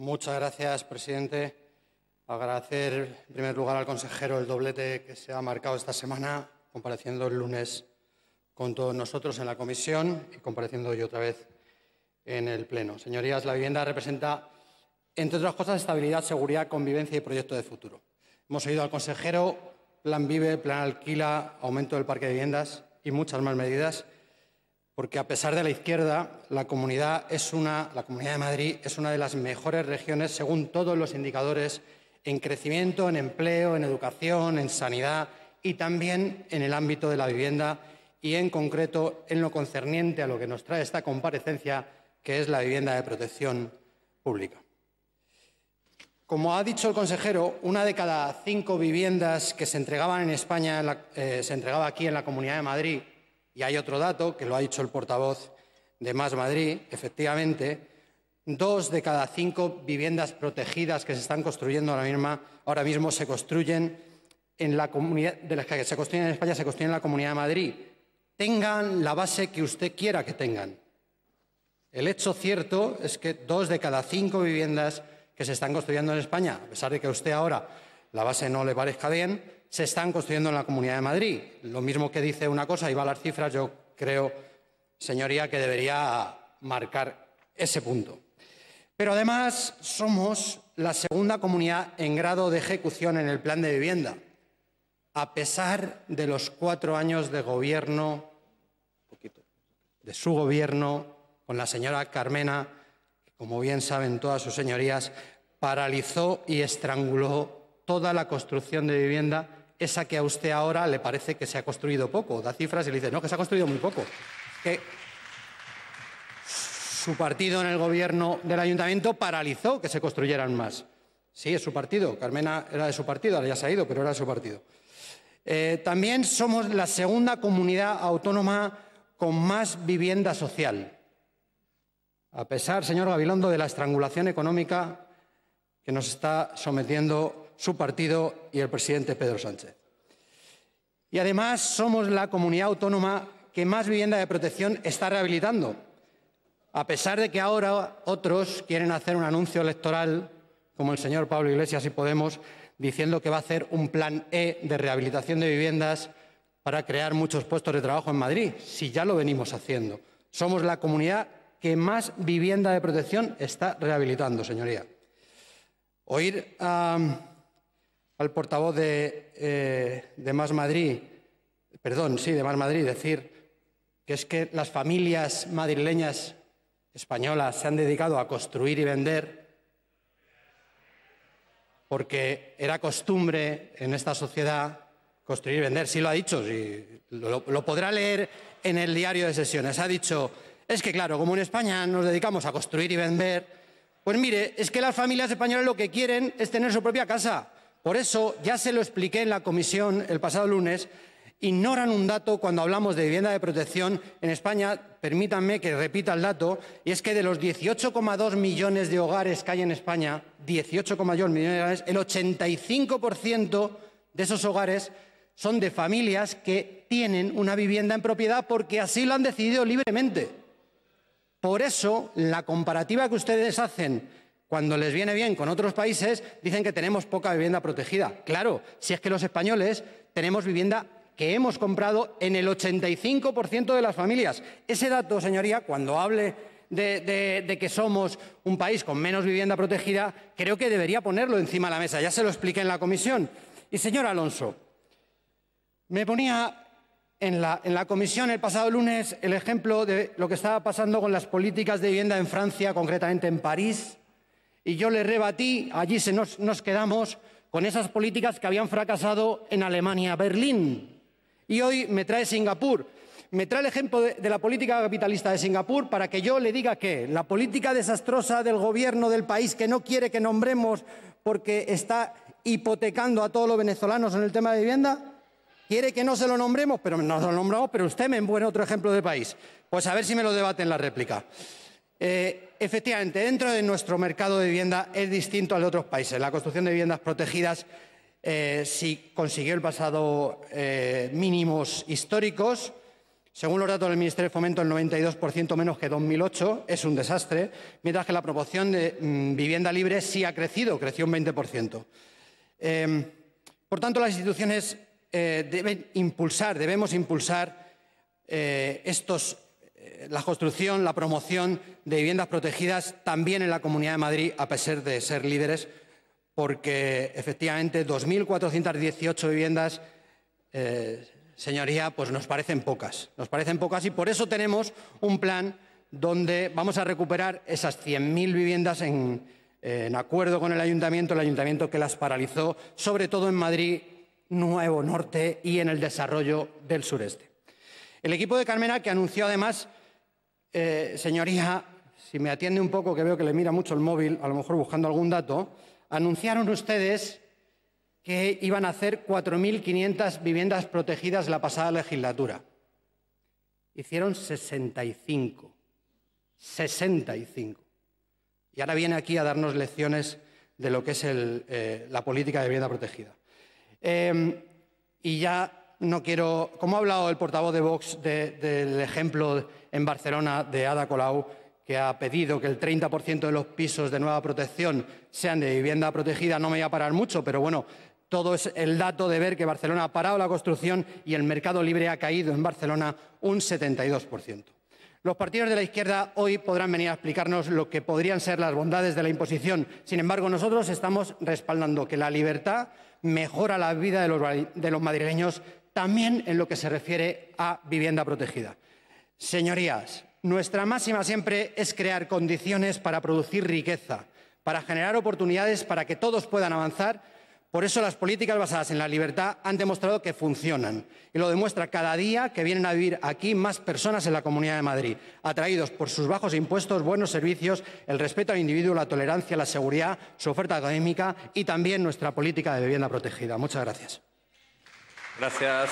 Muchas gracias, presidente. Agradecer, en primer lugar, al consejero el doblete que se ha marcado esta semana, compareciendo el lunes con todos nosotros en la comisión y compareciendo hoy otra vez en el Pleno. Señorías, la vivienda representa, entre otras cosas, estabilidad, seguridad, convivencia y proyecto de futuro. Hemos oído al consejero, plan vive, plan alquila, aumento del parque de viviendas y muchas más medidas porque a pesar de la izquierda, la comunidad, de Madrid es una de las mejores regiones según todos los indicadores en crecimiento, en empleo, en educación, en sanidad y también en el ámbito de la vivienda y en concreto en lo concerniente a lo que nos trae esta comparecencia, que es la vivienda de protección pública. Como ha dicho el consejero, una de cada cinco viviendas que se entregaban en España eh, se entregaba aquí en la Comunidad de Madrid y hay otro dato que lo ha dicho el portavoz de Más Madrid, efectivamente, dos de cada cinco viviendas protegidas que se están construyendo ahora mismo, se construyen en la comunidad, de las que se construyen en España se construyen en la Comunidad de Madrid. Tengan la base que usted quiera que tengan. El hecho cierto es que dos de cada cinco viviendas que se están construyendo en España, a pesar de que usted ahora la base no le parezca bien, se están construyendo en la Comunidad de Madrid. Lo mismo que dice una cosa y va a las cifras, yo creo, señoría, que debería marcar ese punto. Pero además somos la segunda comunidad en grado de ejecución en el plan de vivienda, a pesar de los cuatro años de gobierno, de su gobierno, con la señora Carmena, que como bien saben todas sus señorías, paralizó y estranguló toda la construcción de vivienda, esa que a usted ahora le parece que se ha construido poco. Da cifras y le dice, no, que se ha construido muy poco. Que su partido en el gobierno del ayuntamiento paralizó que se construyeran más. Sí, es su partido. Carmena era de su partido, ahora ya se ha ido, pero era de su partido. Eh, también somos la segunda comunidad autónoma con más vivienda social. A pesar, señor Gabilondo, de la estrangulación económica que nos está sometiendo su partido y el presidente Pedro Sánchez. Y además somos la comunidad autónoma que más vivienda de protección está rehabilitando, a pesar de que ahora otros quieren hacer un anuncio electoral, como el señor Pablo Iglesias y Podemos, diciendo que va a hacer un plan E de rehabilitación de viviendas para crear muchos puestos de trabajo en Madrid, si ya lo venimos haciendo. Somos la comunidad que más vivienda de protección está rehabilitando, señoría. Oír a al portavoz eh, de, Más Madrid, perdón, sí, de Más Madrid, decir que es que las familias madrileñas españolas se han dedicado a construir y vender porque era costumbre en esta sociedad construir y vender. Sí lo ha dicho, lo, podrá leer en el diario de sesiones. Ha dicho, es que claro, como en España nos dedicamos a construir y vender, pues mire, es que las familias españolas lo que quieren es tener su propia casa. Por eso, ya se lo expliqué en la comisión el pasado lunes, ignoran un dato cuando hablamos de vivienda de protección en España, permítanme que repita el dato, y es que de los 18,2 millones de hogares que hay en España, 18,2 millones de hogares, el 85% de esos hogares son de familias que tienen una vivienda en propiedad porque así lo han decidido libremente. Por eso, la comparativa que ustedes hacen cuando les viene bien con otros países, dicen que tenemos poca vivienda protegida. Claro, si es que los españoles tenemos vivienda que hemos comprado en el 85% de las familias. Ese dato, señoría, cuando hable de, que somos un país con menos vivienda protegida, creo que debería ponerlo encima de la mesa. Ya se lo expliqué en la comisión. Y, señor Alonso, me ponía en la comisión el pasado lunes el ejemplo de lo que estaba pasando con las políticas de vivienda en Francia, concretamente en París, y yo le rebatí, allí se nos, quedamos con esas políticas que habían fracasado en Alemania, Berlín. Y hoy me trae Singapur. Me trae el ejemplo de, la política capitalista de Singapur para que yo le diga que la política desastrosa del gobierno del país que no quiere que nombremos porque está hipotecando a todos los venezolanos en el tema de vivienda, quiere que no se lo nombremos, pero no lo nombramos, pero usted me envuelve otro ejemplo de país. Pues a ver si me lo debate en la réplica. Eh, efectivamente, dentro de nuestro mercado de vivienda es distinto al de otros países. La construcción de viviendas protegidas eh, sí consiguió el pasado eh, mínimos históricos. Según los datos del Ministerio de Fomento, el 92% menos que 2008 es un desastre, mientras que la proporción de mm, vivienda libre sí ha crecido, creció un 20%. Em, por tanto, las instituciones deben impulsar, debemos impulsar estos eh, la construcción, la promoción de viviendas protegidas también en la Comunidad de Madrid, a pesar de ser líderes, porque efectivamente 2.418 viviendas, eh, señoría, pues nos parecen pocas. Nos parecen pocas y por eso tenemos un plan donde vamos a recuperar esas 100.000 viviendas en acuerdo con el ayuntamiento, el ayuntamiento que las paralizó, sobre todo en Madrid, Nuevo Norte y en el desarrollo del sureste. El equipo de Carmena, que anunció además, eh, señoría, si me atiende un poco, que veo que le mira mucho el móvil, a lo mejor buscando algún dato, anunciaron ustedes que iban a hacer 4.500 viviendas protegidas la pasada legislatura. Hicieron 65. 65. Y ahora viene aquí a darnos lecciones de lo que es eh, la política de vivienda protegida. Eh, y ya no quiero, como ha hablado el portavoz de Vox del ejemplo en Barcelona de Ada Colau, que ha pedido que el 30% de los pisos de nueva protección sean de vivienda protegida, no me voy a parar mucho, pero bueno, todo es el dato de ver que Barcelona ha parado la construcción y el mercado libre ha caído en Barcelona un 72%. Los partidos de la izquierda hoy podrán venir a explicarnos lo que podrían ser las bondades de la imposición. Sin embargo, nosotros estamos respaldando que la libertad mejora la vida de los, de los madrileños también en lo que se refiere a vivienda protegida. Señorías, nuestra máxima siempre es crear condiciones para producir riqueza, para generar oportunidades para que todos puedan avanzar. Por eso las políticas basadas en la libertad han demostrado que funcionan y lo demuestra cada día que vienen a vivir aquí más personas en la Comunidad de Madrid, atraídos por sus bajos impuestos, buenos servicios, el respeto al individuo, la tolerancia, la seguridad, su oferta académica y también nuestra política de vivienda protegida. Muchas gracias. Gracias.